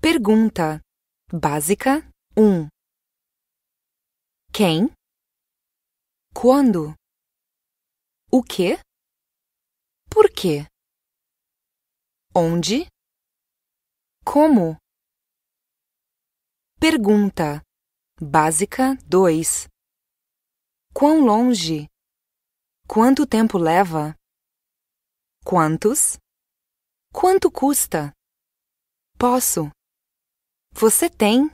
Pergunta básica 1. Quem? Quando? O que? Por quê? Onde? Como? Pergunta básica 2. Quão longe? Quanto tempo leva? Quantos? Quanto custa? Posso? Você tem